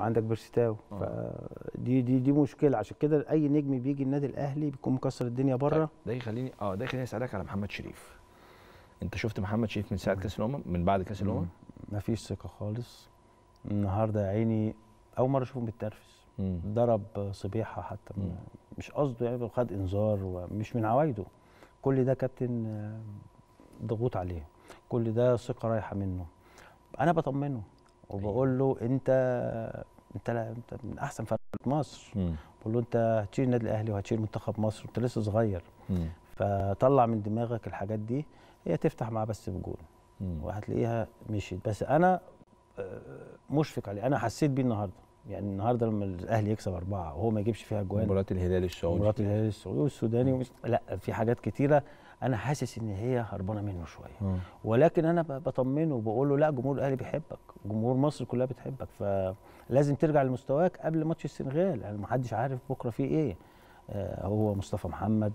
وعندك بيرستاو آه. فدي دي دي مشكله عشان كده اي نجم بيجي النادي الاهلي بيكون مكسر الدنيا طيب، بره طيب ده يخليني اه ده يخليني اسالك على محمد شريف انت شفت محمد شريف من ساعه كاس الامم من بعد كاس الامم ما فيش ثقه خالص النهارده يا عيني اول مره اشوفه بيتنرفز ضرب صبيحه حتى مم. مش قصده يعني خد انذار ومش من عوايده كل ده كابتن ضغوط عليه كل ده ثقه رايحه منه انا بطمنه وبقول أيوة. له انت انت, لا... انت من احسن فرقه مصر بقول له انت هتشيل النادي الاهلي وهتشيل منتخب مصر وانت لسه صغير فطلع من دماغك الحاجات دي هي تفتح معاه بس بجون وهتلاقيها مشيت بس انا آه، مشفق عليه انا حسيت بيه النهارده يعني النهارده لما الاهلي يكسب اربعه وهو ما يجيبش فيها اجوان مباراه الهلال السعودي مباراه الهلال السعودي والسوداني لا في حاجات كتيره انا حاسس ان هي هربانه منه شويه ولكن انا بطمنه وبقول له لا جمهور الاهلي بيحبك جمهور مصر كلها بتحبك فلازم ترجع لمستواك قبل ماتش السنغال يعني ما حدش عارف بكره في ايه آه هو مصطفى محمد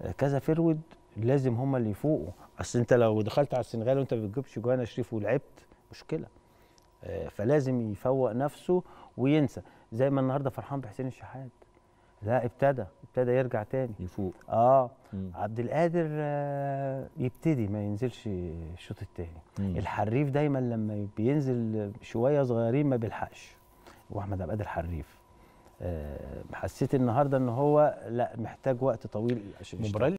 آه كذا فرود لازم هم اللي يفوقوا اصل انت لو دخلت على السنغال وانت ما بتجيبش جوانا شريف ولعبت مشكله آه فلازم يفوق نفسه وينسى زي ما النهارده فرحان بحسين الشحات لا ابتدى ابتدى يرجع تاني يفوق اه مم. عبد القادر آه، يبتدي ما ينزلش الشوط التاني الحريف دايما لما بينزل شويه صغيرين ما بيلحقش واحمد عبد القادر حريف آه حسيت النهارده ان هو لا محتاج وقت طويل عشان مباراه